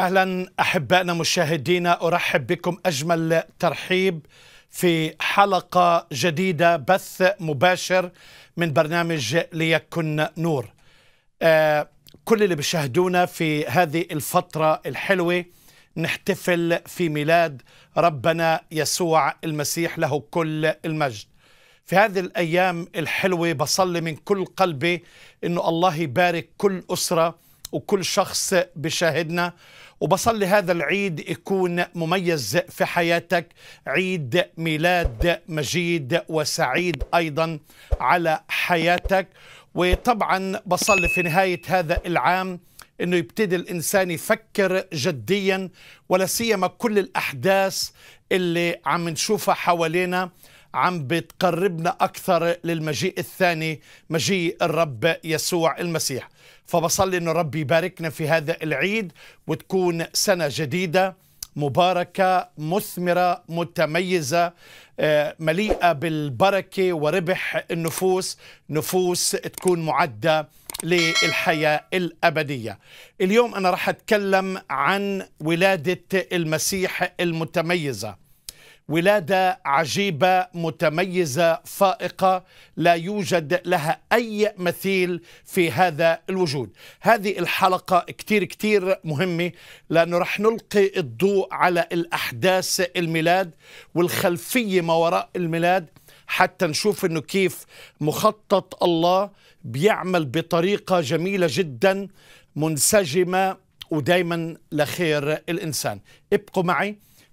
اهلا احبائنا مشاهدينا ارحب بكم اجمل ترحيب في حلقه جديده بث مباشر من برنامج ليكن نور. آه، كل اللي بيشاهدونا في هذه الفتره الحلوه نحتفل في ميلاد ربنا يسوع المسيح له كل المجد. في هذه الايام الحلوه بصلي من كل قلبي انه الله يبارك كل اسره وكل شخص بشاهدنا وبصلي هذا العيد يكون مميز في حياتك عيد ميلاد مجيد وسعيد أيضا على حياتك وطبعا بصلي في نهاية هذا العام انه يبتدي الانسان يفكر جديا ولا سيما كل الاحداث اللي عم نشوفها حوالينا عم بتقربنا أكثر للمجيء الثاني مجيء الرب يسوع المسيح فبصلي أنه ربي يباركنا في هذا العيد وتكون سنة جديدة مباركة مثمرة متميزة آه، مليئة بالبركة وربح النفوس نفوس تكون معدة للحياة الأبدية اليوم أنا راح أتكلم عن ولادة المسيح المتميزة ولاده عجيبه متميزه فائقه لا يوجد لها اي مثيل في هذا الوجود هذه الحلقه كتير كتير مهمه لانه رح نلقي الضوء على الاحداث الميلاد والخلفيه ما وراء الميلاد حتى نشوف انه كيف مخطط الله بيعمل بطريقه جميله جدا منسجمه ودائما لخير الانسان ابقوا معي